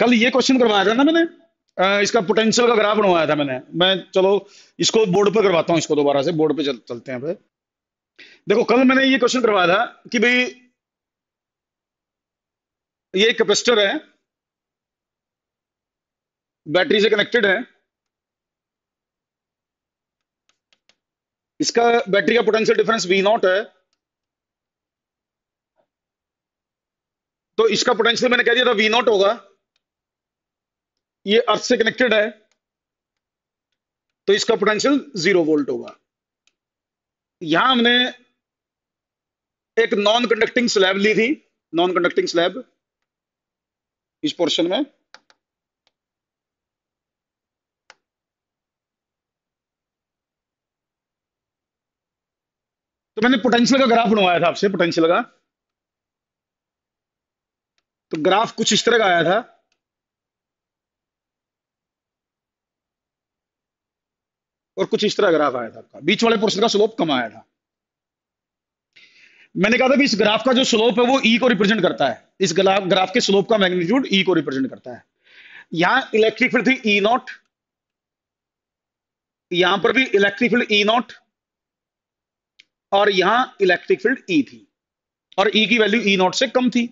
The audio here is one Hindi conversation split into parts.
कल ये क्वेश्चन करवाया था ना मैंने इसका पोटेंशियल का ग्राफ बनवाया था मैंने मैं चलो इसको बोर्ड पर करवाता हूँ इसको दोबारा से बोर्ड पे चल, चलते हैं फिर देखो कल मैंने ये क्वेश्चन करवाया था कि भाई ये कैपेसिटर है बैटरी से कनेक्टेड है इसका बैटरी का पोटेंशियल डिफरेंस वी नॉट है तो इसका पोटेंशियल मैंने कह दिया था वी नॉट होगा ये अर्थ से कनेक्टेड है तो इसका पोटेंशियल जीरो वोल्ट होगा यहां हमने एक नॉन कंडक्टिंग स्लैब ली थी नॉन कंडक्टिंग स्लैब इस पोर्शन में तो मैंने पोटेंशियल का ग्राफ बनवाया था आपसे पोटेंशियल का तो ग्राफ कुछ इस तरह का आया था और कुछ इस तरह ग्राफ आया था आपका बीच वाले पोर्शन का स्लोप कम आया था मैंने कहा था कि इस ग्राफ का जो स्लोप है वो ई e को रिप्रेजेंट करता है इस ग्राफ के स्लोप का मैग्नीट्यूड ई e को रिप्रेजेंट करता है यहां इलेक्ट्रिक फील्ड थी ई नॉट यहां पर भी इलेक्ट्रिक फील्ड ई नॉट और यहां इलेक्ट्रिक फील्ड ई थी और ई e की वैल्यू ई नॉट से कम थी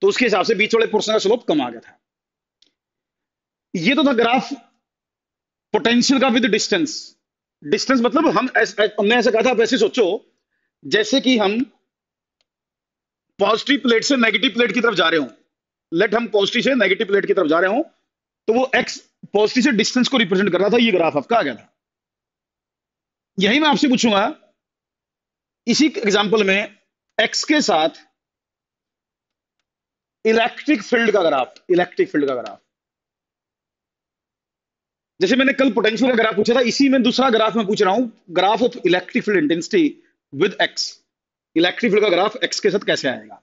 तो उसके हिसाब से बीच वाले पोर्सन का स्लोप कम आ गया था ये तो था ग्राफ पोटेंशियल का विद डिस्टेंस डिस्टेंस मतलब हम हमने ऐसा कहा था आप ऐसे सोचो जैसे कि हम पॉजिटिव प्लेट से नेगेटिव प्लेट की तरफ जा रहे हो लेट हम पॉजिटिव से नेगेटिव प्लेट की तरफ जा रहे हो तो वो एक्स पॉजिटिव से डिस्टेंस को रिप्रेजेंट कर रहा था ये ग्राफ आपका आ गया था यही मैं आपसे पूछूंगा इसी एग्जाम्पल में एक्स के साथ इलेक्ट्रिक फील्ड का ग्राफ इलेक्ट्रिक फील्ड का ग्राफ जैसे मैंने कल पोटेंशियल का ग्राफ पूछा था इसी में दूसरा ग्राफ में पूछ रहा हूं graph of electric field intensity with X electric field का ग्राफ एक्स के साथ कैसे आएगा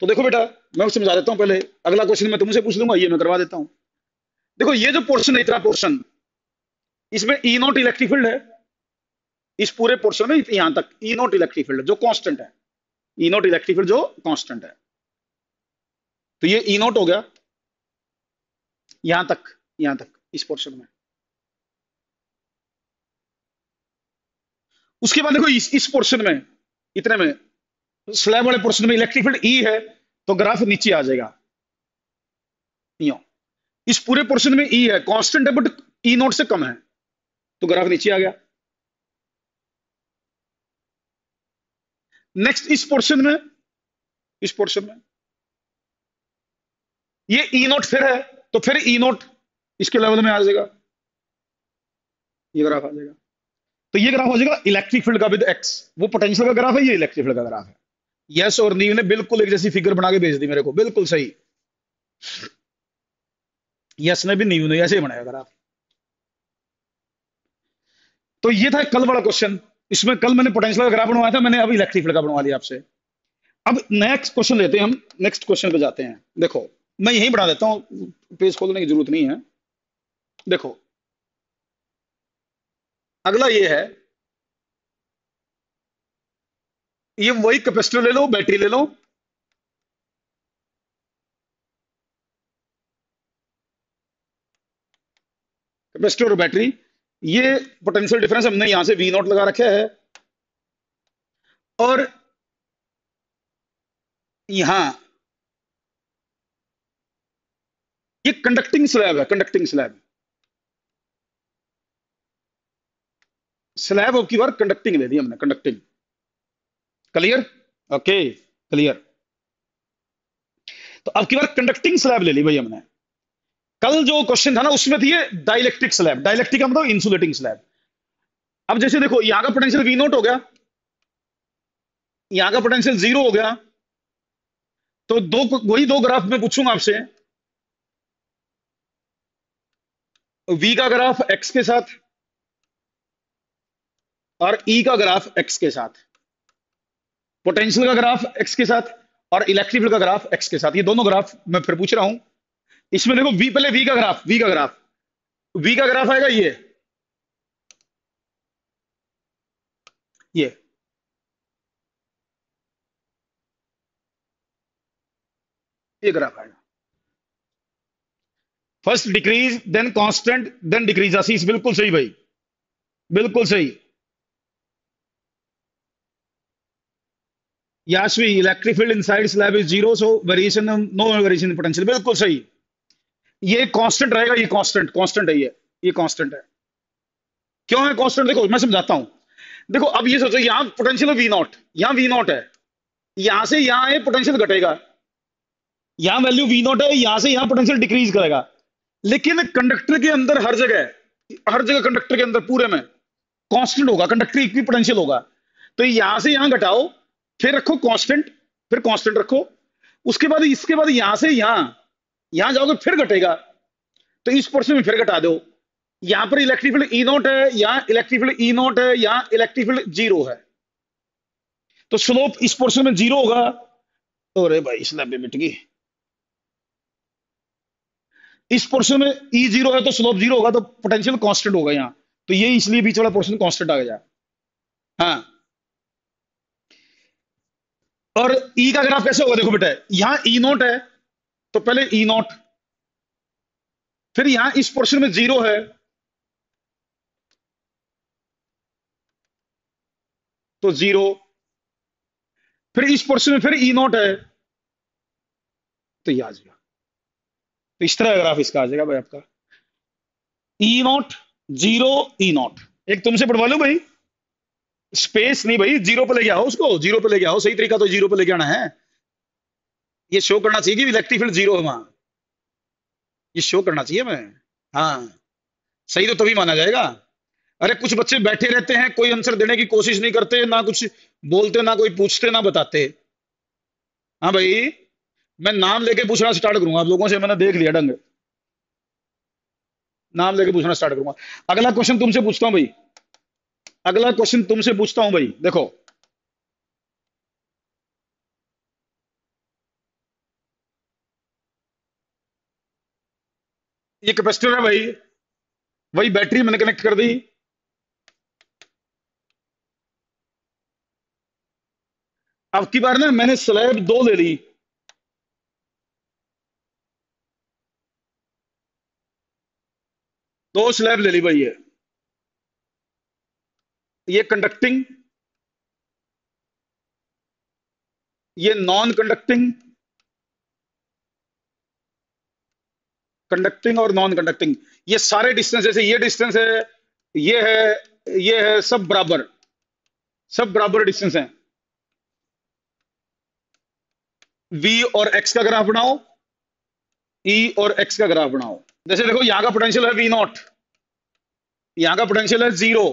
तो देखो बेटा मैं समझा देता हूं पहले अगला क्वेश्चन मैं तुमसे पूछ लूंगा ये मैं करवा देता हूं देखो ये जो पोर्शन है इतना पोर्शन इसमें ई नॉट इलेक्ट्रिक फील्ड है इस पूरे पोर्शन में यहां तक ई नॉट इलेक्ट्रिक फील्ड जो कॉन्स्टेंट है ई नॉट इलेक्ट्रिक फील्ड जो कॉन्स्टेंट है तो ये ई e नॉट हो गया यहां तक यहां तक इस पोर्शन में उसके बाद देखो इस इस पोर्शन में इतने में स्लैब वाले पोर्शन में इलेक्ट्रिक फील्ड ई है तो ग्राफ नीचे आ जाएगा इस पूरे पोर्शन में ई e है कांस्टेंट है बट ई नोट से कम है तो ग्राफ नीचे आ गया नेक्स्ट इस पोर्शन में इस पोर्शन में ये ई e नोट फिर है तो फिर ई e नोट इसके लेवल में आ जाएगा ये ग्राफ आ जाएगा तो ये ग्राफ हो जाएगा इलेक्ट्रिक फील्ड का विद एक्स वो पोटेंशियल का ग्राफ है ये इलेक्ट्रिक फील्ड का ग्राफ है यस और नीव ने बिल्कुल एक जैसी फिगर बना के भेज दी मेरे को बिल्कुल सही यस ने भी नीव ने ऐसे ही बनाया ग्राफ तो ये था कल वाला क्वेश्चन इसमें कल मैंने पोटेंशियल का ग्राफ बनवाया था मैंने अब इलेक्ट्रिक फील्ड का बनवा लिया आपसे अब नेक्स्ट क्वेश्चन लेते हैं हम नेक्स्ट क्वेश्चन पे जाते हैं देखो मैं यही बना देता हूं पेज खोलने की जरूरत नहीं है देखो अगला ये है ये वही कैपेसिटर ले लो बैटरी ले लो कैपेसिटर और बैटरी ये पोटेंशियल डिफरेंस हमने यहां से वी नॉट लगा रखे है और यहां ये कंडक्टिंग स्लैब है कंडक्टिंग स्लैब स्लैब ऑफ की वर्क कंडक्टिंग ले दी हमने कंडक्टिंग क्लियर ओके क्लियर तो अब की बार कंडक्टिंग स्लैब ले ली भाई हमने कल जो क्वेश्चन था ना उसमें थी डायलेक्ट्रिक स्लैब डायलेक्ट्रिक मतलब इंसुलेटिंग स्लैब अब जैसे देखो यहां का पोटेंशियल वी नोट हो गया यहां का पोटेंशियल जीरो हो गया तो दो वही दो ग्राफ में पूछूंगा आपसे वी का ग्राफ एक्स के साथ और ई e का ग्राफ एक्स के साथ पोटेंशियल का ग्राफ एक्स के साथ और इलेक्ट्रिक का ग्राफ एक्स के साथ ये दोनों ग्राफ मैं फिर पूछ रहा हूं इसमें देखो वी पहले वी का ग्राफ वी का ग्राफ वी का ग्राफ आएगा ये ये ये ग्राफ आएगा first decrease then constant then decrease Ashish बिल्कुल सही भाई बिल्कुल सही Yashvi, electric field inside slab is zero, so variation no variation in potential. बिल्कुल सही ये कांस्टेंट रहेगा ये कांस्टेंट कांस्टेंट है ये ये कांस्टेंट है क्यों है कांस्टेंट देखो मैं समझाता हूं देखो अब ये सोचो यहां पोटेंशियल वी नॉट यहां वी नॉट है यहां से यहां ये पोटेंशियल घटेगा यहां वैल्यू वी नॉट है यहां से यहां पोटेंशियल डिक्रीज करेगा लेकिन कंडक्टर के अंदर हर जगह हर जगह कंडक्टर के अंदर पूरे में कांस्टेंट होगा कंडक्टर इक्वी पोटेंशियल होगा तो यहां से यहां घटाओ फिर रखो कांस्टेंट फिर कांस्टेंट रखो उसके बाद इसके बाद यहां से यहां यहां जाओगे फिर घटेगा तो इस पोर्शन में फिर घटा दो यहां पर इलेक्ट्रिक फील्ड ई नोट है यहां इलेक्ट्रिक फील्ड ई नोट है यहां इलेक्ट्रिक फील्ड जीरो है तो स्लोप इस पोर्शन में जीरो होगा अरे भाई स्नैप मिट गई इस पोर्शन में ई e जीरो है तो स्लोप जीरो होगा तो पोटेंशियल कांस्टेंट होगा यहां तो ये इसलिए बीच वाला पोर्शन कांस्टेंट आ गया हाँ और ई e का ग्राफ कैसे होगा देखो बेटा यहां ई नोट है तो पहले ई e नोट फिर यहां इस पोर्शन में जीरो है तो जीरो फिर इस पोर्शन में फिर ई e नोट है तो ये आ जाएगा तो इस तरह ग्राफ इसका आ जाएगा भाई आपका E naught zero E naught एक तुमसे पढ़वा लो भाई स्पेस नहीं भाई जीरो पे लेके आओ उसको जीरो पे लेके आओ सही तरीका तो जीरो पे लेके आना है ये शो करना चाहिए कि इलेक्ट्रिक फील्ड जीरो है वहां ये शो करना चाहिए मैं हाँ सही तो तभी माना जाएगा अरे कुछ बच्चे बैठे रहते हैं कोई आंसर देने की कोशिश नहीं करते ना कुछ बोलते ना कोई पूछते ना बताते हाँ भाई मैं नाम लेके पूछना स्टार्ट करूंगा आप लोगों से मैंने देख लिया डंग नाम लेके पूछना स्टार्ट करूंगा अगला क्वेश्चन तुमसे पूछता हूँ भाई अगला क्वेश्चन तुमसे पूछता हूं भाई देखो ये कैपेसिटर है भाई वही बैटरी मैंने कनेक्ट कर दी अब की बार ना मैंने स्लैब दो ले ली दो स्लैब ले ली भाई ये ये कंडक्टिंग ये नॉन कंडक्टिंग कंडक्टिंग और नॉन कंडक्टिंग ये सारे डिस्टेंस जैसे ये डिस्टेंस है ये है ये है सब बराबर सब बराबर डिस्टेंस है v और x का ग्राफ बनाओ e और x का ग्राफ बनाओ जैसे देखो यहां का पोटेंशियल है v नॉट यहां का पोटेंशियल है जीरो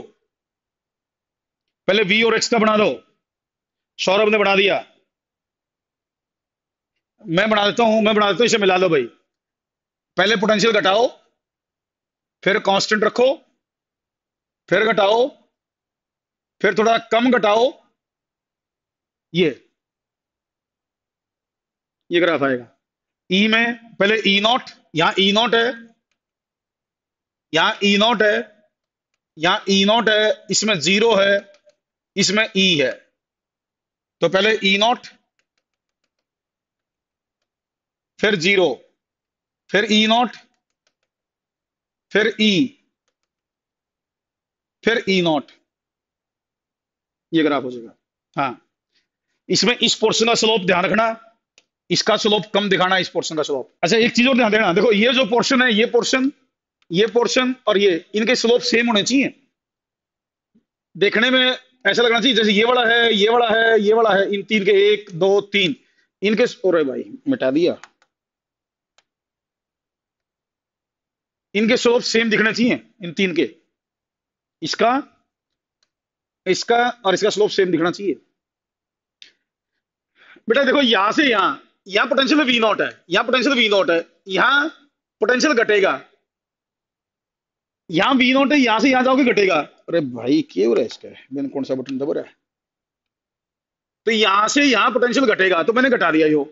पहले वी और एक्स का बना दो सौरभ ने बना दिया मैं बना देता हूं मैं बना देता हूं इसे मिला लो भाई पहले पोटेंशियल घटाओ फिर कांस्टेंट रखो फिर घटाओ फिर थोड़ा कम घटाओ ये ये ग्राफ आएगा ई e में पहले ई नॉट यहां ई नॉट है यहां ई नॉट है यहां ई नॉट है इसमें जीरो है इसमें ई e है तो पहले ई e नॉट फिर जीरो फिर ई e नॉट फिर ई फिर ई नॉट ये ग्राफ हो जाएगा हाँ इसमें इस पोर्शन का स्लोप ध्यान रखना इसका स्लोप कम दिखाना इस पोर्शन का स्लोप अच्छा एक चीज और ध्यान देना देखो ये जो पोर्शन है ये पोर्शन ये पोर्शन और ये इनके स्लोप सेम होने चाहिए देखने में ऐसा लगना चाहिए जैसे ये वाला है ये वाला है ये वाला है इन तीन के एक दो तीन इनके है भाई मिटा दिया इनके सोप सेम दिखना चाहिए इन तीन के इसका इसका और इसका स्लोप सेम दिखना चाहिए बेटा देखो यहां से यहां यहां पोटेंशियल वी नॉट है यहां पोटेंशियल वी नॉट है यहां पोटेंशियल घटेगा यहाँ बी नोट है यहां से यहां जाओगे घटेगा अरे भाई क्या हो रहा है इसका मैंने कौन सा बटन दबा रहा है तो यहां से यहां पोटेंशियल घटेगा तो मैंने घटा दिया यो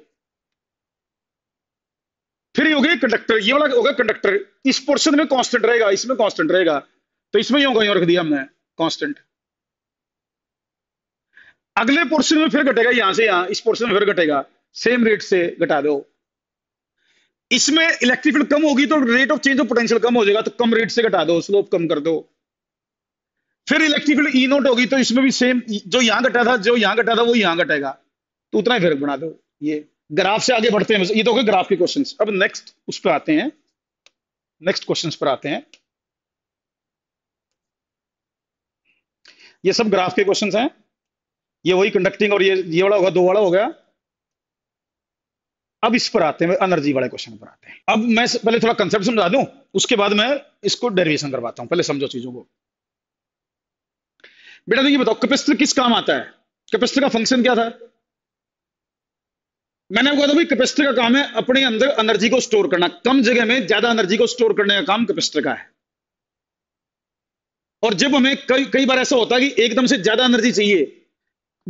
फिर ये हो गया कंडक्टर ये वाला होगा कंडक्टर इस पोर्शन में कांस्टेंट रहेगा इसमें कांस्टेंट रहेगा तो इसमें ये होगा रख दिया हमने कांस्टेंट अगले पोर्शन में फिर घटेगा यहां से यहां इस पोर्शन में फिर घटेगा सेम रेट से घटा दो इसमें इलेक्ट्रिक फील्ड कम होगी तो rate of change of potential कम हो जाएगा तो कम रेट से घटा दो स्लोप कम कर दो फिर इलेक्ट्रिक फील्ड ई नोट होगी तो इसमें भी सेम जो यहां घटा था जो यहां घटा था वो यहां घटेगा तो उतना ही फर्क बना दो ये ग्राफ से आगे बढ़ते हैं ये तो हो गए ग्राफ के क्वेश्चन अब नेक्स्ट उस पर आते हैं नेक्स्ट क्वेश्चन पर आते हैं ये सब ग्राफ के क्वेश्चन हैं ये वही कंडक्टिंग और ये ये वाला होगा दो वाला हो गया अब इस पर आते हैं एनर्जी वाले क्वेश्चन पर आते हैं अब मैं पहले थोड़ा कंसेप्ट समझा दूं उसके बाद मैं इसको डेरिवेशन करवाता हूं पहले समझो चीजों को बेटा देखिए बताओ कैपेसिटर किस काम आता है कैपेसिटर का फंक्शन क्या था मैंने कहा था भाई कैपेसिटर का काम है अपने अंदर एनर्जी को स्टोर करना कम जगह में ज्यादा एनर्जी को स्टोर करने का काम कैपेसिटर का है और जब हमें कई कई बार ऐसा होता है कि एकदम से ज्यादा एनर्जी चाहिए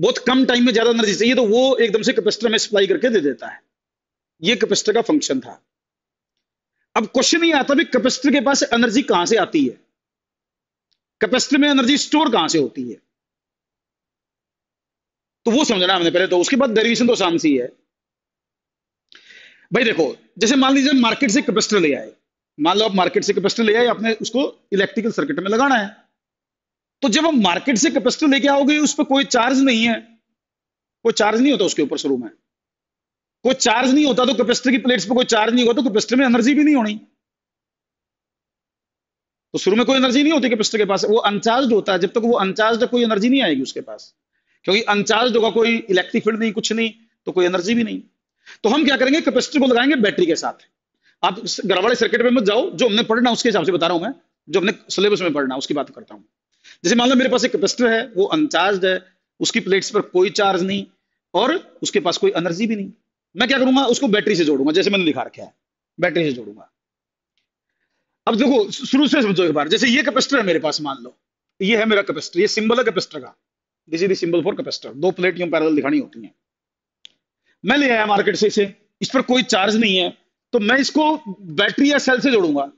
बहुत कम टाइम में ज्यादा एनर्जी चाहिए तो वो एकदम से कैपेसिटर में सप्लाई करके दे देता है ये कैपेसिटर का फंक्शन था अब क्वेश्चन ये आता भी कैपेसिटर के पास एनर्जी कहां से आती है कैपेसिटर में एनर्जी स्टोर कहां से होती है तो वो समझना हमने पहले तो उसके बाद डेरिवेशन तो आसान सी है भाई देखो जैसे मान लीजिए मार्केट से कैपेसिटर ले आए मान लो आप मार्केट से कैपेसिटर ले आए आपने उसको इलेक्ट्रिकल सर्किट में लगाना है तो जब आप मार्केट से कैपेसिटर लेके आओगे उस पर कोई चार्ज नहीं है कोई चार्ज नहीं होता उसके ऊपर शुरू में कोई चार्ज नहीं होता तो कैपेसिटर की प्लेट्स पे कोई चार्ज नहीं होगा तो कैपेसिटर में एनर्जी भी नहीं होनी तो शुरू में कोई एनर्जी नहीं होती कैपेसिटर के पास वो अनचार्ज होता है जब तक तो वो अनचार्ज है कोई एनर्जी नहीं आएगी उसके पास क्योंकि अनचार्ज होगा कोई इलेक्ट्रिक फील्ड नहीं कुछ नहीं तो कोई एनर्जी भी नहीं तो हम क्या करेंगे कैपेसिटर को लगाएंगे बैटरी के साथ आप वाले सर्किट में मत जाओ जो हमने पढ़ना उसके हिसाब से बता रहा हूं मैं जो हमने सिलेबस में पढ़ना उसकी बात करता हूं जैसे मान लो मेरे पास एक कैपेसिटर है वो अनचार्ज है उसकी प्लेट्स पर कोई चार्ज नहीं और उसके पास कोई एनर्जी भी नहीं मैं क्या करूंगा उसको बैटरी से जोड़ूंगा जैसे मैंने दिखा रखा है बैटरी से जोड़ूंगा अब देखो शुरू से समझो एक बार जैसे ये कैपेसिटर है मेरे पास मान लो ये है मेरा कैपेसिटर ये सिंबल है कैपेसिटर का this is symbol for capacitor दो प्लेट यूं पैरेलल दिखानी होती है मैं ले आया मार्केट से इसे इस पर कोई चार्ज नहीं है तो मैं इसको बैटरी या सेल से जोड़ूंगा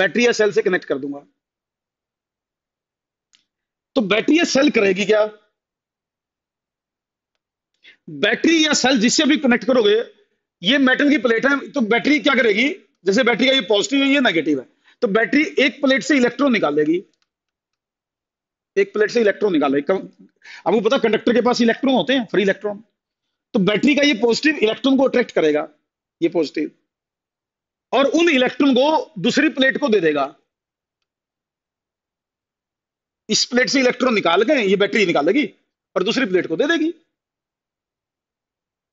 बैटरी या सेल से कनेक्ट कर दूंगा तो बैटरी या सेल करेगी क्या बैटरी या सेल जिससे भी कनेक्ट करोगे ये मेटल की प्लेट है तो बैटरी क्या करेगी जैसे बैटरी का ये पॉजिटिव है ये नेगेटिव है तो बैटरी एक प्लेट से इलेक्ट्रॉन निकालेगी एक प्लेट से इलेक्ट्रॉन निकालेगी आपको पता कंडक्टर के पास इलेक्ट्रॉन होते हैं फ्री इलेक्ट्रॉन तो बैटरी का ये पॉजिटिव इलेक्ट्रॉन को अट्रैक्ट करेगा ये पॉजिटिव और उन इलेक्ट्रॉन को दूसरी प्लेट को दे देगा इस प्लेट से इलेक्ट्रॉन निकाल के ये बैटरी निकालेगी और दूसरी प्लेट को दे देगी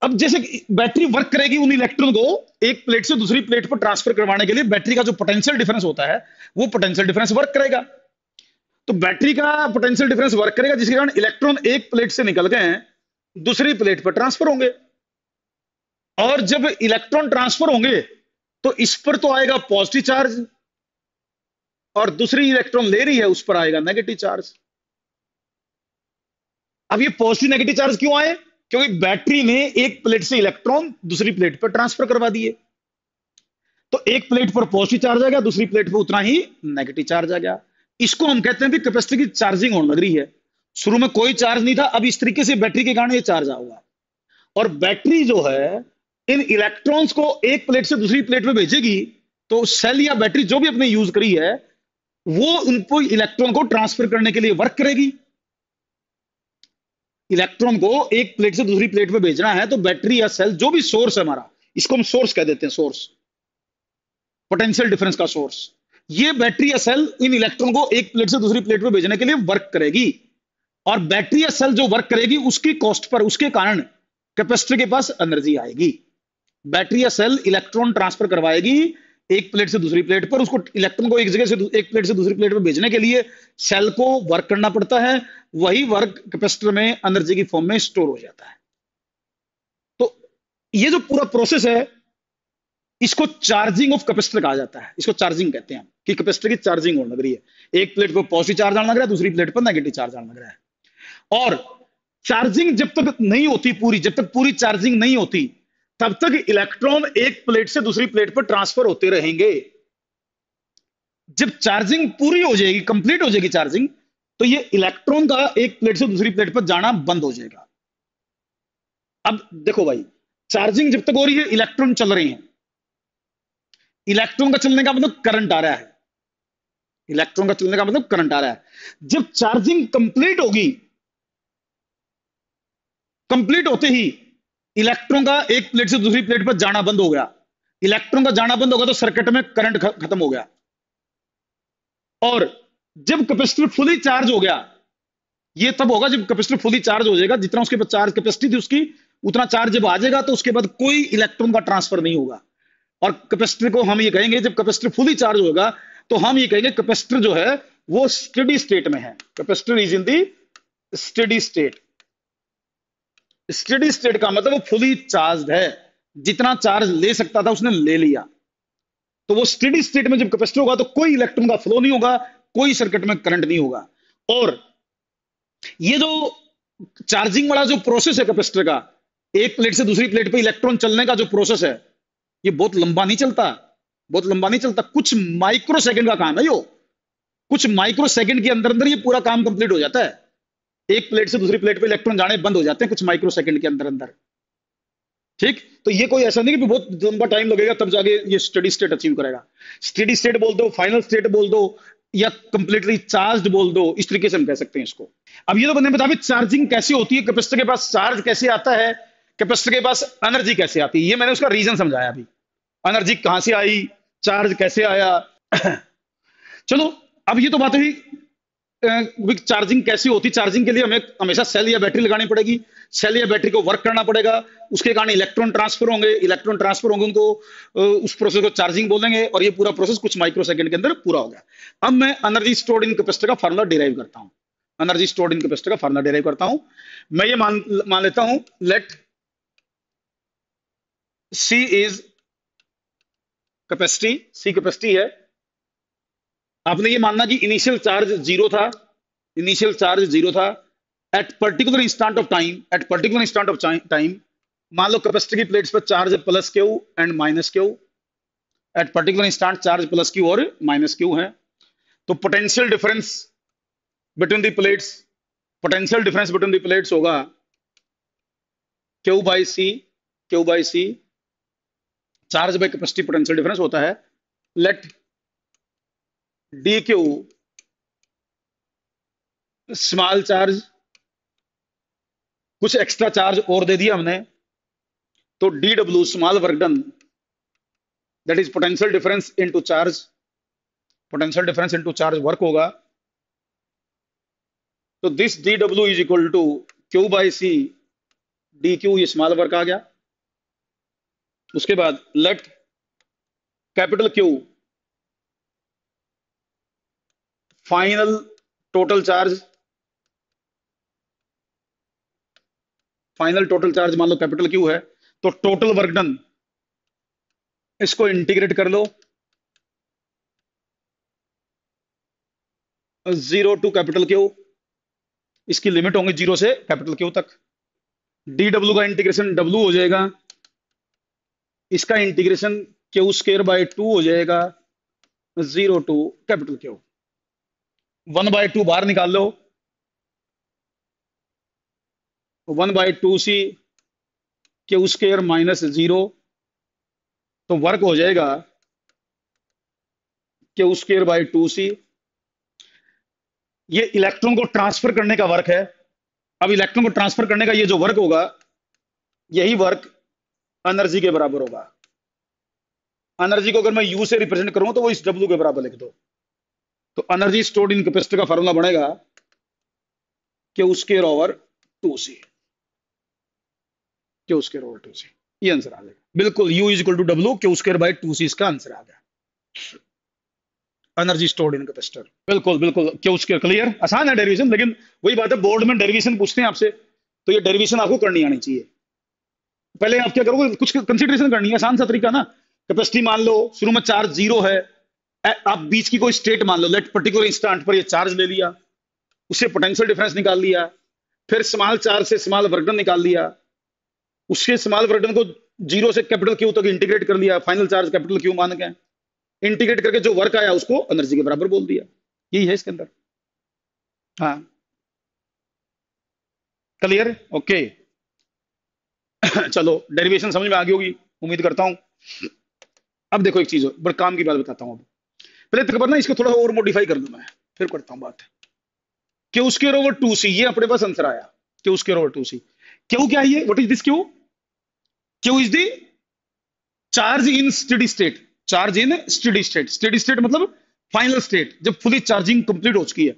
अब जैसे बैटरी वर्क करेगी उन इलेक्ट्रॉन को एक प्लेट से दूसरी प्लेट पर ट्रांसफर करवाने के लिए बैटरी का जो पोटेंशियल डिफरेंस होता है वो पोटेंशियल डिफरेंस वर्क करेगा तो बैटरी का पोटेंशियल डिफरेंस वर्क करेगा जिसके कारण इलेक्ट्रॉन एक प्लेट से निकल गए दूसरी प्लेट पर ट्रांसफर होंगे और जब इलेक्ट्रॉन ट्रांसफर होंगे तो इस पर तो आएगा पॉजिटिव चार्ज और दूसरी इलेक्ट्रॉन ले रही है उस पर आएगा नेगेटिव चार्ज अब ये पॉजिटिव नेगेटिव चार्ज क्यों आए क्योंकि बैटरी ने एक प्लेट से इलेक्ट्रॉन दूसरी प्लेट पर ट्रांसफर करवा दिए तो एक प्लेट पर पॉजिटिव चार्ज आ गया दूसरी प्लेट पर उतना ही नेगेटिव चार्ज आ गया इसको हम कहते हैं कि कैपेसिटी की चार्जिंग होने लग रही है शुरू में कोई चार्ज नहीं था अब इस तरीके से बैटरी के कारण ये चार्ज आऊगा और बैटरी जो है इन इलेक्ट्रॉन्स को एक प्लेट से दूसरी प्लेट में भेजेगी तो सेल या बैटरी जो भी अपने यूज करी है वो उनको इलेक्ट्रॉन को ट्रांसफर करने के लिए वर्क करेगी इलेक्ट्रॉन को एक प्लेट से दूसरी प्लेट में भेजना है तो बैटरी या सेल जो भी सोर्स है हमारा इसको हम सोर्स कह देते हैं सोर्स पोटेंशियल डिफरेंस का सोर्स ये बैटरी या सेल इन इलेक्ट्रॉन को एक प्लेट से दूसरी प्लेट में भेजने के लिए वर्क करेगी और बैटरी या सेल जो वर्क करेगी उसकी कॉस्ट पर उसके कारण कैपेसिटर के पास एनर्जी आएगी बैटरी या सेल इलेक्ट्रॉन ट्रांसफर करवाएगी एक प्लेट से दूसरी प्लेट पर उसको इलेक्ट्रॉन को एक जगह से एक प्लेट से दूसरी प्लेट पर भेजने के लिए सेल को वर्क करना पड़ता है वही वर्क कैपेसिटर में एनर्जी की फॉर्म में स्टोर हो जाता है तो ये जो पूरा प्रोसेस है इसको चार्जिंग ऑफ कैपेसिटर कहा जाता है इसको चार्जिंग कहते हैं कि कैपेसिटर की चार्जिंग होने लग रही है एक प्लेट पर पॉजिटिव चार्ज आने लग रहा है दूसरी प्लेट पर नेगेटिव चार्ज आने लग रहा है और चार्जिंग जब तक नहीं होती पूरी जब तक पूरी चार्जिंग नहीं होती तब तक इलेक्ट्रॉन एक प्लेट से दूसरी प्लेट पर ट्रांसफर होते रहेंगे जब चार्जिंग पूरी हो जाएगी कंप्लीट हो जाएगी चार्जिंग तो ये इलेक्ट्रॉन का एक प्लेट से दूसरी प्लेट पर जाना बंद हो जाएगा अब देखो भाई चार्जिंग जब तक हो रही है इलेक्ट्रॉन चल रही है इलेक्ट्रॉन का चलने का मतलब करंट आ रहा है इलेक्ट्रॉन का चलने का मतलब करंट आ रहा है जब चार्जिंग कंप्लीट होगी कंप्लीट होते ही इलेक्ट्रॉन का एक प्लेट से दूसरी प्लेट पर जाना बंद हो गया इलेक्ट्रॉन का जाना बंद होगा तो सर्किट में करंट खत्म हो गया और जब कैपेसिटर फुली चार्ज हो गया ये तब होगा जब कैपेसिटर फुली चार्ज हो जाएगा जितना उसके पास चार्ज कैपेसिटी थी उसकी उतना चार्ज जब आ जाएगा तो उसके बाद कोई इलेक्ट्रॉन का ट्रांसफर नहीं होगा और कैपेसिटर को हम ये कहेंगे जब कैपेसिटर फुली चार्ज होगा तो हम ये कहेंगे कैपेसिटर जो है वो स्टडी स्टेट में है capacitor is in the steady state steady state का मतलब वो फुली चार्ज है जितना चार्ज ले सकता था उसने ले लिया तो वो स्टडी स्टेट में जब कैपेसिटर होगा तो कोई इलेक्ट्रॉन का फ्लो नहीं होगा कोई सर्किट में करंट नहीं होगा और ये जो चार्जिंग वाला जो प्रोसेस है कैपेसिटर का एक प्लेट से दूसरी प्लेट पर इलेक्ट्रॉन चलने का जो प्रोसेस है ये बहुत लंबा नहीं चलता बहुत लंबा नहीं चलता कुछ माइक्रो सेकेंड का काम है यो कुछ माइक्रो सेकेंड के अंदर अंदर ये पूरा काम कंप्लीट हो जाता है एक प्लेट से दूसरी प्लेट पे इलेक्ट्रॉन जाने बंद हो जाते हैं कुछ माइक्रो सेकंड के अंदर अंदर ठीक तो ये कोई ऐसा नहीं कि बहुत लंबा टाइम लगेगा तब जाके ये स्टडी स्टेट अचीव करेगा स्टडी स्टेट बोल दो फाइनल स्टेट बोल दो या कंप्लीटली चार्ज बोल दो इस तरीके से हम कह सकते हैं इसको अब ये तो बंदे बता चार्जिंग कैसे होती है कैपेसिटर के पास चार्ज कैसे आता है कैपेसिटर के पास एनर्जी कैसे आती है ये मैंने उसका रीजन समझाया अभी एनर्जी कहां से आई चार्ज कैसे आया चलो अब ये तो बात हुई चार्जिंग कैसी होती चार्जिंग के लिए हमें हमेशा सेल या बैटरी लगानी पड़ेगी सेल या बैटरी को वर्क करना पड़ेगा उसके कारण इलेक्ट्रॉन ट्रांसफर होंगे इलेक्ट्रॉन ट्रांसफर होंगे उनको उस प्रोसेस को चार्जिंग बोलेंगे और ये पूरा प्रोसेस कुछ माइक्रो सेकेंड के अंदर पूरा हो गया अब मैं एनर्जी स्टोर्ड इन कैपेसिटर का फार्मूला डिराइव करता हूँ एनर्जी स्टोर्ड इन कैपेसिटर का फार्मूला डिराइव करता हूँ मैं ये मान मान लेता हूं let C is capacity C capacity है आपने ये मानना कि इनिशियल चार्ज जीरो था इनिशियल चार्ज जीरो था at particular instant of time at particular instant of time मान लो कैपेसिटी की प्लेट्स पर charge plus Q and minus Q eight particular instant charge plus Q और माइनस क्यू है तो potential difference between the plates potential difference between the plates होगा Q by C Q by C charge by capacity potential difference होता है let d Q small charge कुछ एक्स्ट्रा चार्ज और दे दिया हमने तो d W small work done that is potential difference into charge potential difference into charge work होगा तो this d W is equal to Q by C d Q ये स्मॉल वर्क आ गया उसके बाद let capital Q final total charge final total charge मान लो कैपिटल क्यू है तो टोटल वर्क डन इसको इंटीग्रेट कर लो जीरो टू कैपिटल क्यू इसकी लिमिट होंगी जीरो से कैपिटल क्यू तक डी डब्ल्यू का इंटीग्रेशन डब्ल्यू हो जाएगा इसका integration Q square by two हो जाएगा zero to capital Q one by two बाहर निकाल लो तो वन बाय टू सी के उसकेयर माइनस जीरो तो वर्क हो जाएगा के उसकेयर बाय टू सी ये इलेक्ट्रॉन को ट्रांसफर करने का वर्क है अब इलेक्ट्रॉन को ट्रांसफर करने का ये जो वर्क होगा यही वर्क एनर्जी के बराबर होगा एनर्जी को अगर मैं यू से रिप्रेजेंट करूं तो वो इस डब्ल्यू के बराबर लिख दो तो एनर्जी स्टोर्ड इन कैपेसिटर का फॉर्मूला बनेगा कि उसके ओवर टू सी के उसके ओवर टू सी ये आंसर आ जाएगा बिल्कुल U is equal to W के उसके बाई टू सी इसका आंसर आ गया एनर्जी स्टोर्ड इन कैपेसिटर बिल्कुल बिल्कुल क्यों उसके क्लियर आसान है डेरिवेशन लेकिन वही बात है बोर्ड में डेरिवेशन पूछते हैं आपसे तो ये डेरिवेशन आपको करनी आनी चाहिए पहले आप क्या करोगे कुछ कंसिडरेशन करनी है आसान सा तरीका ना कैपेसिटी मान लो शुरू में चार्ज जीरो है आप बीच की कोई स्टेट मान लो लेट पर्टिकुलर इंस्टेंट पर ये चार्ज ले लिया उससे पोटेंशियल डिफरेंस निकाल लिया फिर स्मॉल चार्ज से स्मॉल वर्कडन निकाल लिया उसके स्मॉल वर्कडन को जीरो से कैपिटल क्यू तक इंटीग्रेट कर लिया फाइनल चार्ज कैपिटल क्यू मान के इंटीग्रेट करके जो वर्क आया उसको एनर्जी के बराबर बोल दिया यही है इसके अंदर हाँ क्लियर ओके चलो डेरिवेशन समझ में आ गई होगी उम्मीद करता हूं अब देखो एक चीज बड़े काम की बात बताता हूं अब पहले तक तो ना इसको थोड़ा और मॉडिफाई कर दूं मैं फिर करता हूं बात के उसके रोवर टू सी ये अपने पास आंसर आया के उसके रोवर टू सी क्यों क्या है ये what is this Q Q is the charge in steady state charge in steady state steady state मतलब फाइनल स्टेट जब फुली चार्जिंग कंप्लीट हो चुकी है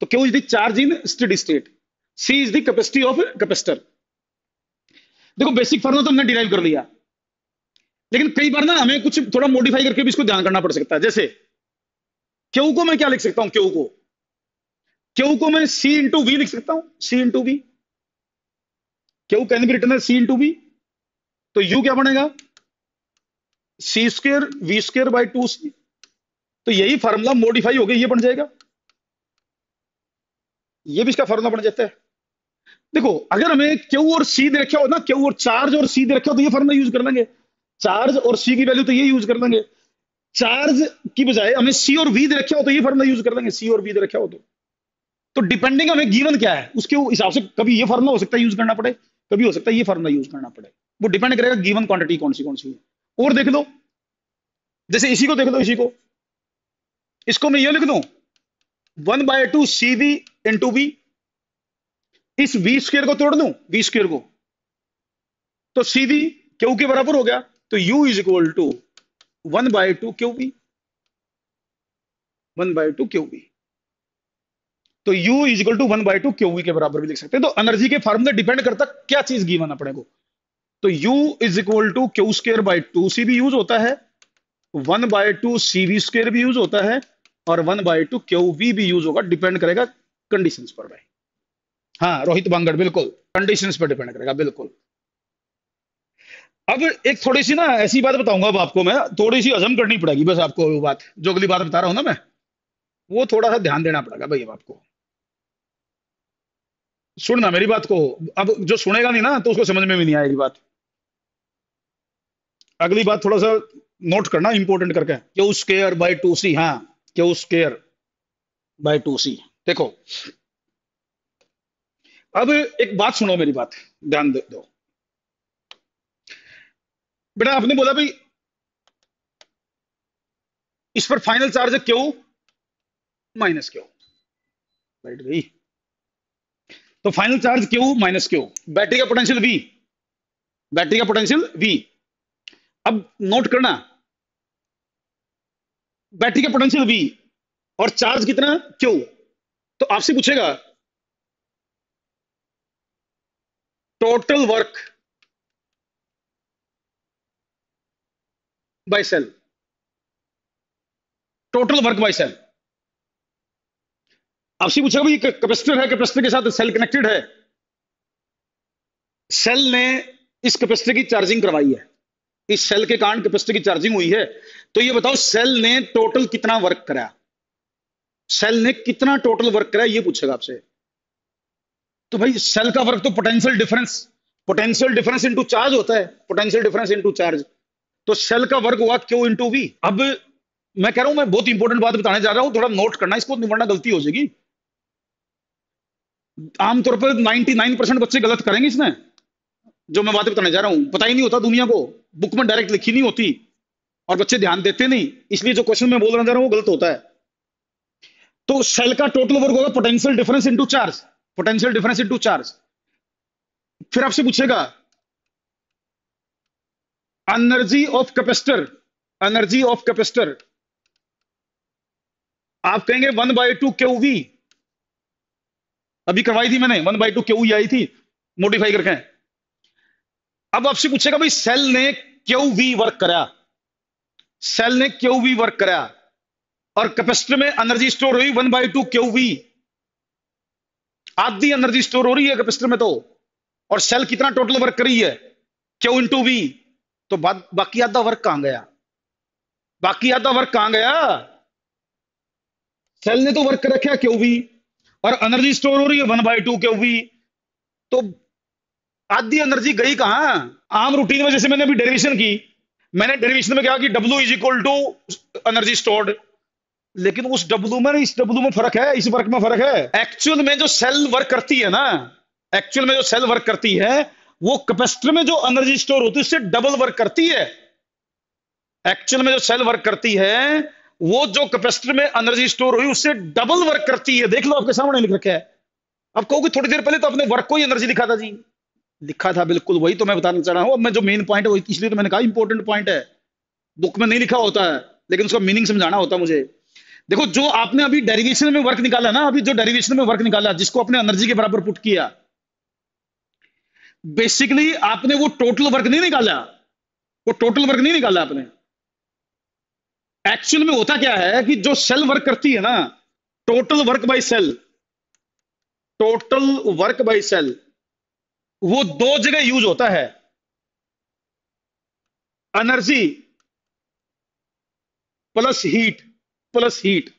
तो क्यों is the charge in steady state C is the capacity of capacitor देखो बेसिक फॉर्मूला तो हमने डिराइव कर लिया लेकिन कई बार ना हमें कुछ थोड़ा मॉडिफाई करके भी इसको ध्यान करना पड़ सकता है जैसे क्यू को मैं क्या लिख सकता हूं क्यू को क्यू को मैं सी इंटू वी लिख सकता हूं C into V Q can be written C into V तो यू क्या बनेगा C square V square by two C तो यही फॉर्मूला मोडिफाई हो गया ये बन जाएगा ये भी इसका फॉर्मूला बन जाता है देखो अगर हमें क्यू और सी दे रखे हो ना क्यू और चार्ज और सी दे रखे हो तो ये फॉर्मूला यूज कर लेंगे चार्ज और सी की वैल्यू तो ये यूज कर लेंगे चार्ज की बजाय हमें सी और वी दे रखे हो तो ये फॉर्मुला यूज कर लेंगे सी और वी दे रखे हो तो तो डिपेंडिंग हमें गिवन क्या है उसके हिसाब से कभी ये फॉर्मुला हो सकता है यूज करना पड़े कभी हो सकता है ये फॉर्मुला यूज करना पड़े वो डिपेंड करेगा गिवन क्वांटिटी कौन सी कौन सी है और देख लो जैसे इसी को देख लो इसी को इसको मैं ये लिख दू one by two C V to V इस वी स्केयर को तोड़ दू वी स्क्र को तो सी वी क्यू के बराबर हो गया तो U is equal to one by two Q V one by two Q V तो U is equal to one by two Q V के बराबर भी लिख सकते हैं तो एनर्जी के फॉर्मूले डिपेंड करता क्या चीज गिवन अपने को तो U is equal to Q square by two C भी यूज होता है one by two C V square भी यूज होता है और one by two Q V भी यूज होगा डिपेंड करेगा कंडीशन पर भाई हाँ रोहित बांगड़ बिल्कुल कंडीशन पर डिपेंड करेगा बिल्कुल अब एक थोड़ी सी ना ऐसी बात बताऊंगा अब आपको मैं थोड़ी सी हजम करनी पड़ेगी बस आपको वो बात जो अगली बात बता रहा हूँ ना मैं वो थोड़ा सा ध्यान देना पड़ेगा भाई अब आपको सुनना मेरी बात को अब जो सुनेगा नहीं ना तो उसको समझ में भी नहीं आएगी बात अगली बात थोड़ा सा नोट करना इंपॉर्टेंट करके Q's square by two C हाँ Q's square by two C देखो अब एक बात सुनो मेरी बात ध्यान दो बेटा आपने बोला भाई इस पर फाइनल चार्ज है क्यों माइनस क्यों बैठ गई तो final charge Q minus Q battery का पोटेंशियल वी बैटरी का पोटेंशियल वी अब नोट करना बैटरी का पोटेंशियल वी और चार्ज कितना क्यों तो आपसे पूछेगा total work by cell total work by cell अब पूछेगा भाई कैपेसिटर है कैपेसिटर के साथ सेल कनेक्टेड है सेल ने इस कैपेसिटर की चार्जिंग करवाई है इस सेल के कारण कैपेसिटर की चार्जिंग हुई है तो ये बताओ सेल ने टोटल कितना वर्क कराया सेल ने कितना टोटल वर्क कराया ये पूछेगा आपसे तो भाई सेल का वर्क तो potential difference potential difference into charge होता है पोटेंशियल डिफरेंस इनटू चार्ज तो सेल का वर्ग हुआ क्यू इंटू वी अब मैं कह रहा हूं मैं बहुत इंपॉर्टेंट बात बताने जा रहा हूं थोड़ा नोट करना इसको निवरना गलती हो जाएगी आमतौर पर 99 परसेंट बच्चे गलत करेंगे इसमें जो मैं बातें बताने जा रहा हूं पता ही नहीं होता दुनिया को बुक में डायरेक्ट लिखी नहीं होती और बच्चे ध्यान देते नहीं इसलिए जो क्वेश्चन मैं बोल रहा हूं वो गलत होता है तो सेल का टोटल वर्ग होगा potential difference into charge potential difference into charge फिर आपसे पूछेगा energy of capacitor energy of capacitor आप कहेंगे one by two Q V अभी करवाई थी मैंने वन बाई टू क्यू आई थी मोडिफाई करके अब आपसे पूछेगा भाई सेल ने क्यू वी वर्क कराया सेल ने क्यू वी वर्क कराया और कैपेसिटर में एनर्जी स्टोर हुई one by two Q V आधी एनर्जी स्टोर हो रही है कैपेसिटर में तो और सेल कितना टोटल वर्क करी है क्यू इंटू वी तो बाद बाकी आधा वर्क कहां गया बाकी आधा वर्क कहां गया सेल ने तो वर्क रखा क्यों भी और एनर्जी स्टोर हो रही है वन बाई टू क्यों भी तो आधी एनर्जी गई कहां आम रूटीन में जैसे मैंने अभी डेरिवेशन की मैंने डेरिवेशन में क्या कि W is equal to energy stored लेकिन उस डब्ल्यू में इस डब्ल्यू में फर्क है इस वर्क में फर्क है एक्चुअल में जो सेल वर्क करती है ना एक्चुअल में जो सेल वर्क करती है वो कैपेसिटर में जो एनर्जी स्टोर होती है उससे डबल वर्क करती है एक्चुअल में जो सेल वर्क करती है वो जो कैपेसिटर में एनर्जी स्टोर हुई उससे डबल वर्क करती है देख लो आपके सामने लिख रखा है आप कहोगे थोड़ी देर पहले तो आपने वर्क को ही एनर्जी लिखा था जी लिखा था बिल्कुल वही तो मैं बताना चाह रहा हूं अब मैं जो मेन पॉइंट है इसलिए तो मैंने कहा इंपॉर्टेंट पॉइंट है बुक में नहीं लिखा होता है लेकिन उसका मीनिंग समझाना होता मुझे देखो जो आपने अभी डेरिवेशन में वर्क निकाला ना अभी जो डेरिवेशन में वर्क निकाला जिसको अपने एनर्जी के बराबर पुट किया बेसिकली आपने वो टोटल वर्क नहीं निकाला वो टोटल वर्क नहीं निकाला आपने एक्चुअल में होता क्या है कि जो सेल वर्क करती है ना total work by cell total work by cell वो दो जगह यूज होता है energy plus heat plus heat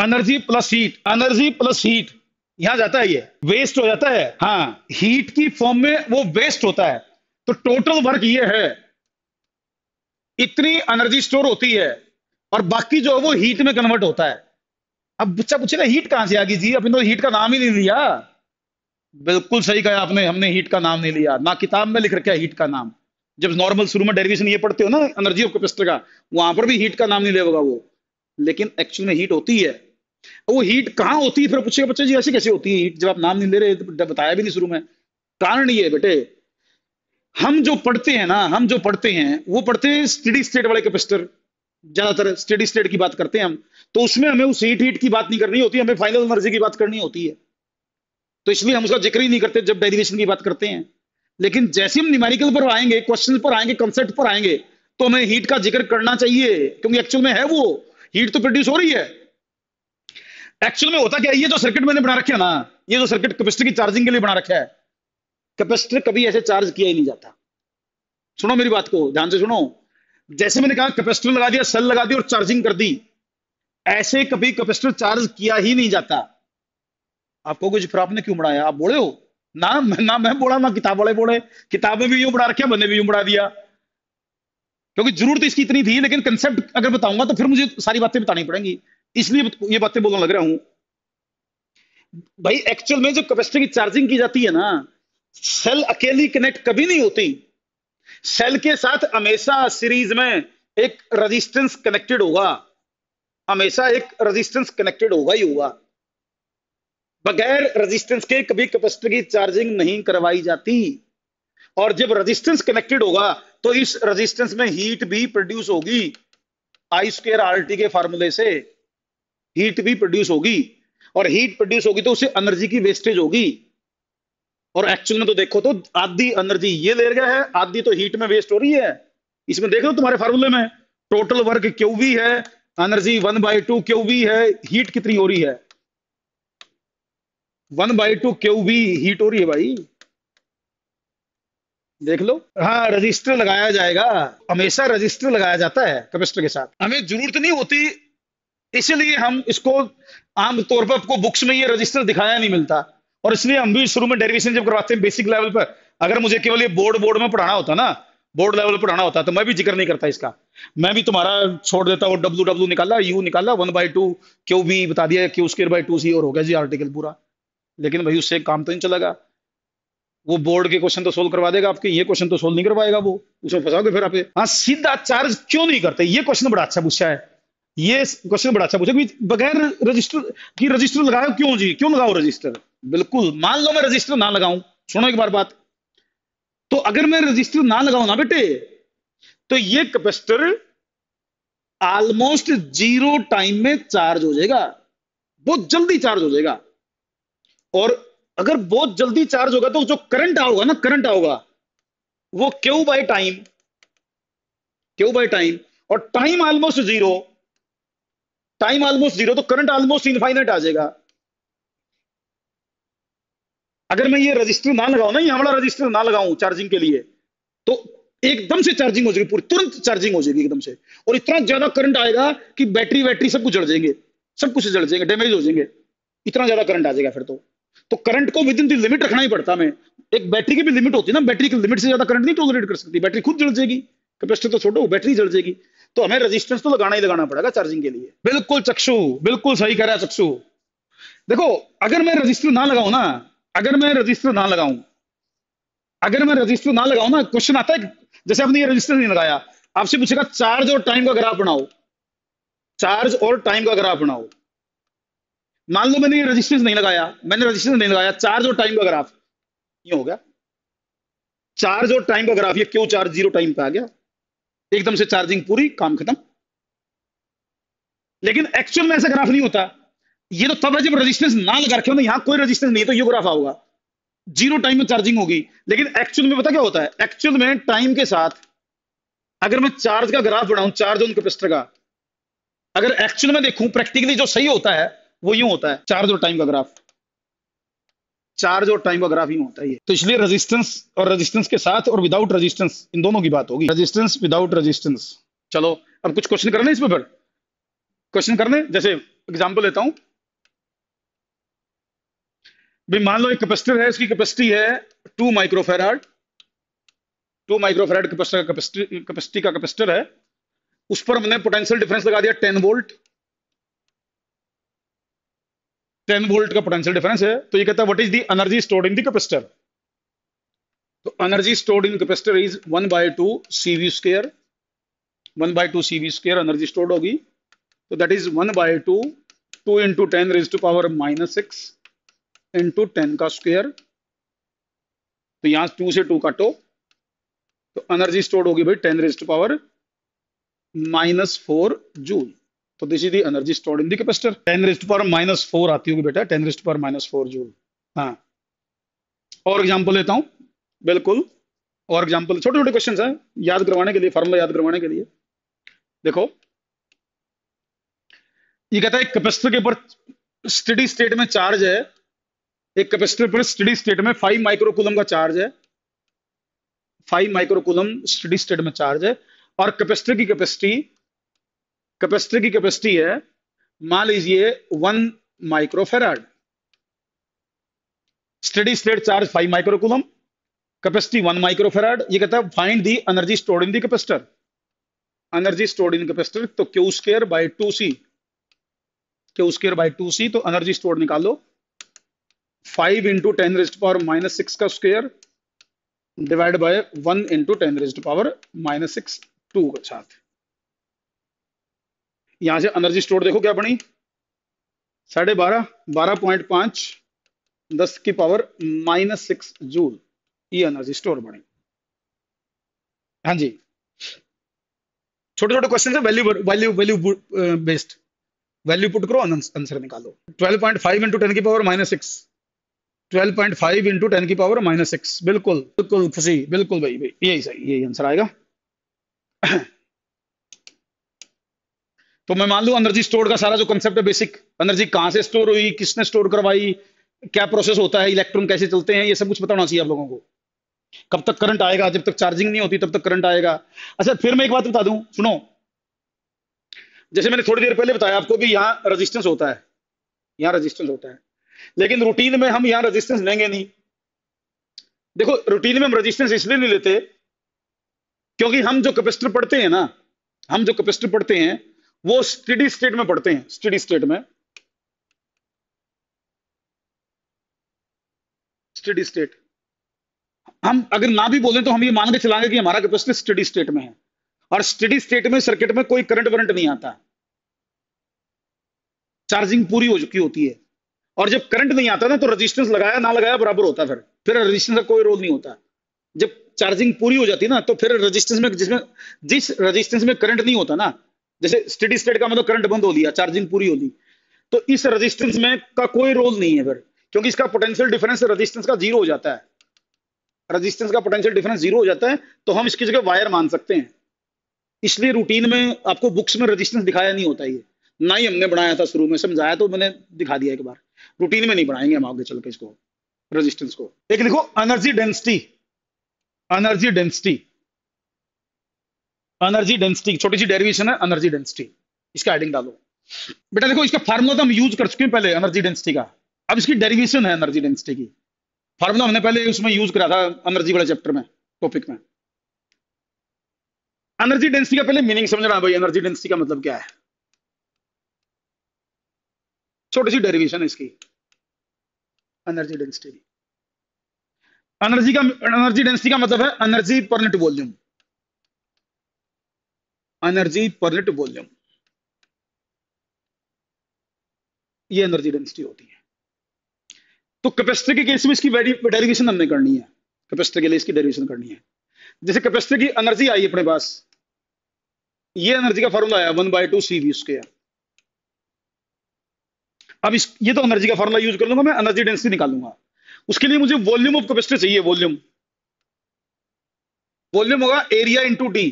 energy plus heat energy plus heat यहाँ जाता है ये वेस्ट हो जाता है हाँ हीट की फॉर्म में वो वेस्ट होता है तो टोटल वर्क ये है इतनी एनर्जी स्टोर होती है और बाकी जो है वो हीट में कन्वर्ट होता है अब बच्चा पूछे ना हीट कहां से आ गई जी अपने तो हीट का नाम ही नहीं लिया बिल्कुल सही कहा आपने हमने हीट का नाम नहीं लिया ना किताब में लिख रखा है हीट का नाम जब नॉर्मल शुरू में डेरिवेशन ये पढ़ते हो ना एनर्जी ऑफ कैपेसिटर का वहां पर भी हीट का नाम नहीं लेगा वो लेकिन एक्चुअल में हीट होती है वो हीट कहाँ होती है फिर पूछेगा बच्चे जी ऐसी कैसे होती है हीट जब आप नाम नहीं ले रहे तो बताया भी नहीं शुरू में कारण ये है बेटे हम जो पढ़ते हैं ना हम जो पढ़ते हैं वो पढ़ते हैं स्टडी स्टेट वाले कैपेसिटर ज्यादातर स्टडी स्टेट की बात करते हैं हम तो उसमें हमें उस हीट हीट की बात नहीं करनी होती हमें फाइनल एनर्जी की बात करनी होती है तो इसलिए हम उसका जिक्र ही नहीं करते जब डेरिवेशन की बात करते हैं लेकिन जैसे हम न्यूमेरिकल पर आएंगे क्वेश्चन पर आएंगे कंसेप्ट पर आएंगे तो हमें हीट का जिक्र करना चाहिए क्योंकि एक्चुअल में है वो हीट तो प्रोड्यूस हो रही है एक्चुअल में होता क्या ये जो सर्किट मैंने बना रखे ना ये जो सर्किट कैपेसिटर की चार्जिंग के लिए बना रखा है कैपेसिटर कभी ऐसे चार्ज किया ही नहीं जाता सुनो मेरी बात को ध्यान से सुनो जैसे मैंने कहा कैपेसिटर लगा दिया सेल लगा दी और चार्जिंग कर दी ऐसे कभी कैपेसिटर चार्ज किया ही नहीं जाता आपको कुछ फिर आपने क्यों बढ़ाया आप बोले हो ना मैं ना मैं बोला ना किताब वाले बोले किताबें भी यूं बढ़ा रखे मैंने भी यूं बढ़ा दिया क्योंकि जरूरत इसकी इतनी थी लेकिन कंसेप्ट अगर बताऊंगा तो फिर मुझे सारी बातें बतानी पड़ेंगी इसलिए ये बातें बोलने लग रहा हूं भाई एक्चुअल में जो कैपेसिटी की चार्जिंग की जाती है ना सेल अकेली कनेक्ट कभी नहीं होती सेल के साथ हमेशा सीरीज में एक रेजिस्टेंस कनेक्टेड होगा हमेशा एक रेजिस्टेंस कनेक्टेड होगा ही होगा बगैर रेजिस्टेंस के कभी कैपेसिटर की चार्जिंग नहीं करवाई जाती और जब रेजिस्टेंस कनेक्टेड होगा तो इस रेजिस्टेंस में हीट भी प्रोड्यूस होगी आई स्क्र आर टी के फॉर्मूले से हीट भी प्रोड्यूस होगी और हीट प्रोड्यूस होगी तो उससे एनर्जी की वेस्टेज होगी और एक्चुअल में तो देखो तो आधी एनर्जी ये ले गया है आधी तो हीट में वेस्ट हो रही है इसमें देख लो तुम्हारे फार्मूले में टोटल वर्क क्यू भी है energy one by two Q भी है हीट कितनी हो रही है वन बाई टू क्यू भी हीट हो रही है भाई देख लो हाँ रजिस्टर लगाया जाएगा हमेशा रजिस्टर लगाया जाता है कैपेसिटर के साथ हमें जरूरत नहीं होती इसीलिए हम इसको आमतौर पर आपको बुक्स में ये रजिस्टर दिखाया नहीं मिलता और इसलिए हम भी शुरू में डेरिवेशन जब करवाते हैं बेसिक लेवल पर अगर मुझे केवल ये बोर्ड बोर्ड में पढ़ाना होता ना बोर्ड लेवल पर पढ़ाना होता तो मैं भी जिक्र नहीं करता इसका मैं भी तुम्हारा छोड़ देता वो डब्ल्यू डब्ल्यू निकाला यू निकाला वन बाई टू क्यों भी बता दिया Q square by two C और हो गया जी आर्टिकल पूरा लेकिन भाई उससे काम तो नहीं चलेगा वो बोर्ड के क्वेश्चन तो सोल्व करवा देगा आपके ये क्वेश्चन तो सोल्व नहीं करवाएगा वो उसमें फंसाओगे फिर आप हाँ सीधा चार्ज क्यों नहीं करते ये क्वेश्चन बड़ा अच्छा पूछा है ये क्वेश्चन बड़ा अच्छा पूछा बगैर रजिस्टर की रजिस्टर लगाओ क्यों जी क्यों लगाओ रजिस्टर बिल्कुल मान लो मैं रजिस्टर ना लगाऊं सुनो एक बार बात तो अगर मैं रजिस्टर ना लगाऊ ना बेटे तो ये कैपेसिटर ऑलमोस्ट जीरो टाइम में चार्ज हो जाएगा बहुत जल्दी चार्ज हो जाएगा और अगर बहुत जल्दी चार्ज होगा तो जो करंट आओगा ना करंट आओगा वो Q by time Q by time और time almost zero time almost zero तो करंट ऑलमोस्ट इनफाइनाइट आ जाएगा अगर मैं ये रजिस्टर ना लगाऊ ना ये हमारा रजिस्टर ना लगाऊ चार्जिंग के लिए तो एकदम से चार्जिंग हो जाएगी पूरी तुरंत चार्जिंग हो जाएगी एकदम से और इतना ज्यादा करंट आएगा कि बैटरी वैटरी सब कुछ जड़ जाएंगे सब कुछ जड़ जाएंगे डैमेज हो जाएंगे इतना ज्यादा करंट आ जाएगा फिर तो तो करंट को विद इन द लिमिट रखना ही पड़ता हमें एक बैटरी की भी लिमिट होती है ना बैटरी की लिमिट से ज्यादा करंट नहीं टोलरेट कर सकती बैटरी खुद जड़ जाएगी कैपेसिटी तो छोड़ो बैटरी जड़ जाएगी तो हमें रेजिस्टेंस तो लगाना ही लगाना पड़ेगा चार्जिंग के लिए बिल्कुल चक्षु बिल्कुल सही कह रहा है चक्षु देखो अगर मैं रजिस्टर ना लगाऊ ना अगर मैं रजिस्टर ना लगाऊ अगर मैं रजिस्टर ना लगाऊ ना क्वेश्चन आता है जैसे आपने ये रजिस्टर नहीं लगाया आपसे पूछेगा चार्ज और टाइम का ग्राफ बनाओ चार्ज और टाइम का ग्राफ बनाओ मान लो मैंने ये रजिस्टेंस नहीं लगाया मैंने रजिस्टेंस नहीं लगाया चार्ज और टाइम का ग्राफ ये हो गया चार्ज और टाइम का ग्राफ ये क्यों चार्ज जीरो टाइम पे आ गया एकदम से चार्जिंग पूरी काम खत्म लेकिन एक्चुअल में ऐसा ग्राफ नहीं होता ये तो तब है जब रेजिस्टेंस ना लगा रखे यहां कोई रेजिस्टेंस नहीं तो ये ग्राफ होगा जीरो टाइम में चार्जिंग होगी लेकिन एक्चुअल में पता क्या होता है एक्चुअल में टाइम के साथ अगर मैं चार्ज का ग्राफ बढ़ाऊं चार्ज ऑन कैपेसिटर का अगर एक्चुअल में देखूं प्रैक्टिकली जो सही होता है वो यूं होता है चार्ज और टाइम का ग्राफ चार्ज और टाइम का ग्राफ होता है तो इसलिए रेजिस्टेंस और रेजिस्टेंस के साथ और विदाउट रेजिस्टेंस इन दोनों की बात होगी रेजिस्टेंस विदाउट रेजिस्टेंस चलो अब कुछ क्वेश्चन करने इसमें फिर क्वेश्चन करने जैसे एग्जाम्पल लेता हूं भाई मान लो एक कैपेसिटर है इसकी कैपेसिटी है two microfarad two microfarad capacitor का कैपेसिटी का कैपेसिटर है उस पर हमने पोटेंशियल डिफरेंस लगा दिया टेन वोल्ट टेन वोल्ट का पोटेंशियल डिफरेंस है तो ये कहता है what is the energy stored in the capacitor तो energy stored in capacitor is one by two C V square one by two C V square energy stored होगी तो that is one by two two into ten raise to power minus six into ten का स्क्वेयर तो यहां टू से टू काटो तो एनर्जी स्टोर्ड होगी भाई ten raise to power minus four joule तो this is the energy stored in the capacitor 10 raised to power minus 4 आती होगी बेटा 10 raised to power minus 4 joule हाँ और एग्जाम्पल लेता हूँ बिल्कुल और एग्जाम्पल छोटे छोटे क्वेश्चन है याद करवाने के लिए फॉर्मुला याद करवाने के लिए देखो ये कहता है कैपेसिटर के ऊपर स्टडी स्टेट में चार्ज है एक कैपेसिटर पर स्टडी स्टेट में फाइव माइक्रोकुलम का चार्ज है फाइव माइक्रोकुलम स्टडी स्टेट में चार्ज है और कैपेसिटर की कैपेसिटी कैपेसिटर की कैपेसिटी है मान लीजिए one microfarad steady state charge five microcoulomb capacity one microfarad ये कहता है find the energy stored in the capacitor energy stored in capacitor तो Q square by two C Q square by two C तो एनर्जी स्टोर्ड निकालो five into ten raised power minus six का square divide by one into ten raised power minus six two के साथ यहां से एनर्जी स्टोर देखो क्या बनी साढ़े बारह बारह पॉइंट पांच दस की पावर माइनस सिक्स जूल ये एनर्जी स्टोर बनी हाँ जी छोटे छोटे क्वेश्चन है value value value based value put करो आंसर निकालो 12.5 पॉइंट फाइव इंटू टेन की power minus six twelve point five into ten की पावर माइनस सिक्स बिल्कुल बिल्कुल खुशी बिल्कुल भाई भाई यही सही यही आंसर आएगा तो मैं मान लू एनर्जी स्टोर का सारा जो कंसेप्ट है बेसिक एनर्जी कहां से स्टोर हुई किसने स्टोर करवाई क्या प्रोसेस होता है इलेक्ट्रॉन कैसे चलते हैं ये सब कुछ बताना चाहिए आप लोगों को कब तक करंट आएगा जब तक चार्जिंग नहीं होती तब तक करंट आएगा अच्छा फिर मैं एक बात बता दूं सुनो जैसे मैंने थोड़ी देर पहले बताया आपको कि यहाँ रजिस्टेंस होता है यहाँ रजिस्टेंस होता है लेकिन रूटीन में हम यहाँ रजिस्टेंस लेंगे नहीं देखो रूटीन में हम रजिस्टेंस इसलिए नहीं लेते क्योंकि हम जो कैपेसिटर पढ़ते हैं ना हम जो कैपेसिटर पढ़ते हैं वो स्टडी स्टेट में पढ़ते हैं स्टडी स्टेट में स्टडी स्टेट हम अगर ना भी बोले तो हम ये मान के चलाएंगे कि हमारा कैपेसिटी स्टडी स्टेट में है और स्टडी स्टेट में सर्किट में कोई करंट वरंट नहीं आता चार्जिंग पूरी हो चुकी होती है और जब करंट नहीं आता ना तो रजिस्टेंस लगाया ना लगाया बराबर होता फिर फिर रेजिस्टेंस का कोई रोल नहीं होता जब चार्जिंग पूरी हो जाती ना तो फिर रजिस्टेंस में जिसमें जिस रजिस्टेंस में करंट नहीं होता ना जैसे स्टडी स्टेट का मतलब करंट बंद हो लिया चार्जिंग पूरी हो ली तो इस रेजिस्टेंस में का कोई रोल नहीं है फिर क्योंकि इसका पोटेंशियल डिफरेंस रेजिस्टेंस का जीरो हो जाता है रेजिस्टेंस का पोटेंशियल डिफरेंस जीरो हो जाता है तो हम इसकी जगह वायर मान सकते हैं इसलिए रूटीन में आपको बुक्स में रेजिस्टेंस दिखाया नहीं होता ये ना ही हमने बनाया था शुरू में समझाया तो मैंने दिखा दिया एक बार रूटीन में नहीं बनाएंगे हम आगे चल के इसको रेजिस्टेंस को एक देखो energy density energy density energy density छोटी सी डेरिवेशन है एनर्जी डेंसिटी इसका हेडिंग डालो बेटा देखो इसका फार्मूला तो हम यूज कर चुके हैं पहले एनर्जी डेंसिटी का अब इसकी डेरिवेशन है एनर्जी डेंसिटी की फार्मूला हमने पहले उसमें यूज करा था एनर्जी वाले चैप्टर में टॉपिक में एनर्जी डेंसिटी का पहले मीनिंग समझ रहा है भाई एनर्जी डेंसिटी का मतलब क्या है छोटी सी डेरिवेशन है इसकी एनर्जी डेंसिटी एनर्जी का एनर्जी डेंसिटी का मतलब है energy per unit volume energy per per unit volume ये एनर्जी डेंसिटी होती है तो कैपेसिटर के केस में इसकी डेरिवेशन हमने करनी है कैपेसिटर के लिए इसकी डेरिवेशन करनी है जैसे कैपेसिटर की एनर्जी आई अपने पास ये एनर्जी का फॉर्मूला आया one by two C V square अब इस ये तो एनर्जी का फॉर्मूला यूज कर लूंगा मैं एनर्जी डेंसिटी निकालूंगा उसके लिए मुझे वॉल्यूम ऑफ कैपेसिटर चाहिए वॉल्यूम वॉल्यूम होगा एरिया इंटू डी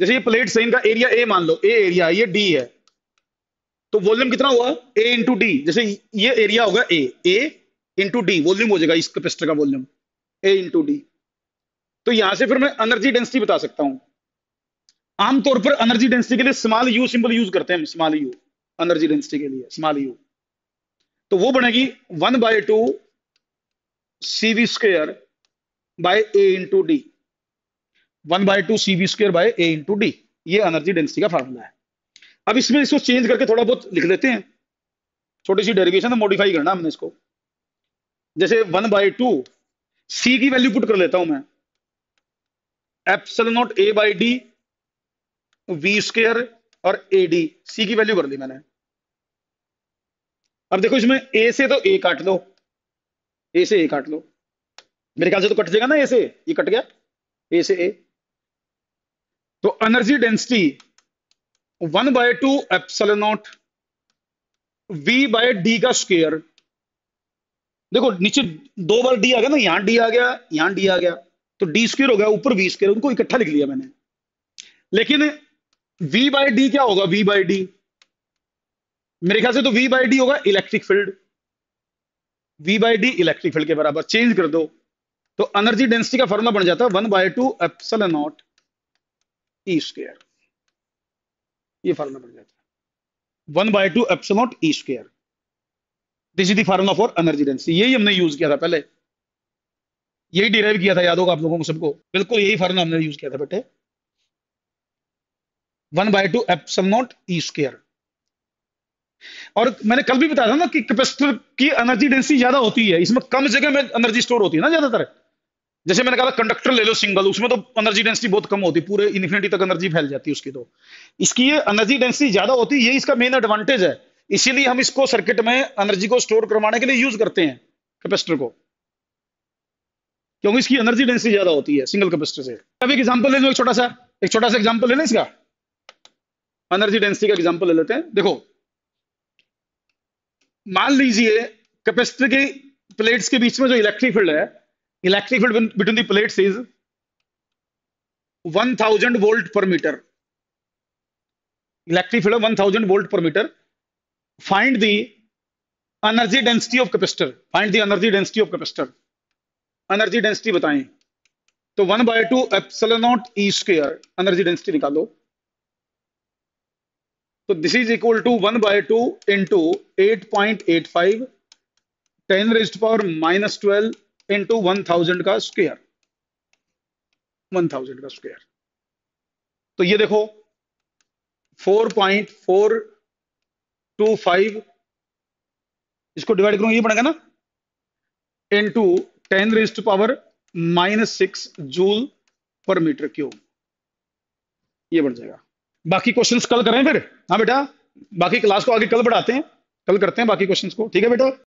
जैसे ये प्लेट से इनका एरिया ए मान लो ए एरिया ये डी है तो वॉल्यूम कितना हुआ ए इंटू डी जैसे ये एरिया होगा A A into D volume हो जाएगा इस कैपेसिटर का वॉल्यूम ए इंटू डी तो यहां से फिर मैं एनर्जी डेंसिटी बता सकता हूं आमतौर पर एनर्जी डेंसिटी के लिए स्मॉल यू सिंबल यूज करते हैं स्मॉल यू एनर्जी डेंसिटी के लिए स्मॉल यू तो वो बनेगी one by two C V square by A into D one by two C V square by A into D ये एनर्जी डेंसिटी का फार्मूला है अब इसमें इसको चेंज करके थोड़ा बहुत लिख लेते हैं छोटी सी डेरिवेशन है मॉडिफाई करना हमने इसको जैसे वन बाय टू सी की वैल्यू पुट कर लेता हूं मैं epsilon naught A by D V square और ए डी सी की वैल्यू कर दी मैंने अब देखो इसमें ए से तो ए काट लो ए से ए काट लो मेरे ख्याल से तो कट जाएगा ना ए से ये कट गया ए से ए तो energy density one by two naught V by D का स्केयर देखो नीचे दो बार डी आ गया ना यहां डी आ गया यहां डी आ गया तो डी स्क्र हो गया ऊपर वी स्केयर उनको इकट्ठा लिख लिया मैंने लेकिन वी बाय डी क्या होगा वी बाय डी मेरे ख्याल से तो वी बाय डी होगा electric field V by D electric field के बराबर चेंज कर दो तो एनर्जी डेंसिटी का फॉर्मूला बन जाता है one by two epsilon naught E e square ये फार्मूला बन जाता है one by two epsilon naught E square this is the formula for energy density यही हमने यूज किया था पहले यही डिराइव किया था याद होगा आप लोगों को सबको बिल्कुल यही फार्मूला हमने यूज किया था बेटे one by two epsilon naught E square और मैंने कल भी बताया था ना कि कैपेसिटर की एनर्जी डेंसिटी ज्यादा होती है इसमें कम जगह में एनर्जी स्टोर होती है ना ज्यादातर जैसे मैंने कहा था कंडक्टर ले लो सिंगल उसमें तो एनर्जी डेंसिटी बहुत कम होती पूरे इन्फिनिटी तक एनर्जी फैल जाती है उसकी तो इसकी ये एनर्जी डेंसिटी ज्यादा होती है ये इसका मेन एडवांटेज है इसीलिए हम इसको सर्किट में एनर्जी को स्टोर करवाने के लिए यूज करते हैं कैपेसिटर को क्योंकि इसकी एनर्जी डेंसिटी ज्यादा होती है सिंगल कैपेसिटर से अब एक ले लो एक छोटा सा एक छोटा सा एग्जाम्पल ले लें इसका एनर्जी डेंसिटी का एग्जाम्पल ले लेते हैं देखो मान लीजिए कैपेसिटर के प्लेट्स के बीच में जो इलेक्ट्रिक फील्ड है electric field between the plates is 1000 volt per meter electric field of 1000 volt per meter find the energy density of capacitor find the energy density of capacitor energy density बताएं तो 1 by two epsilon naught E square energy density निकालो तो this is equal to 1 by two into eight point eight five ten raised power minus twelve into one thousand का स्क्वेयर वन थाउजेंड का स्क्वेयर तो ये देखो four point four two five इसको डिवाइड करूंगा ये बनेगा ना into ten to power minus six joule per metre cube ये बढ़ जाएगा बाकी क्वेश्चंस कल करें फिर हाँ बेटा बाकी क्लास को आगे कल बढ़ाते हैं कल करते हैं बाकी क्वेश्चंस को ठीक है बेटा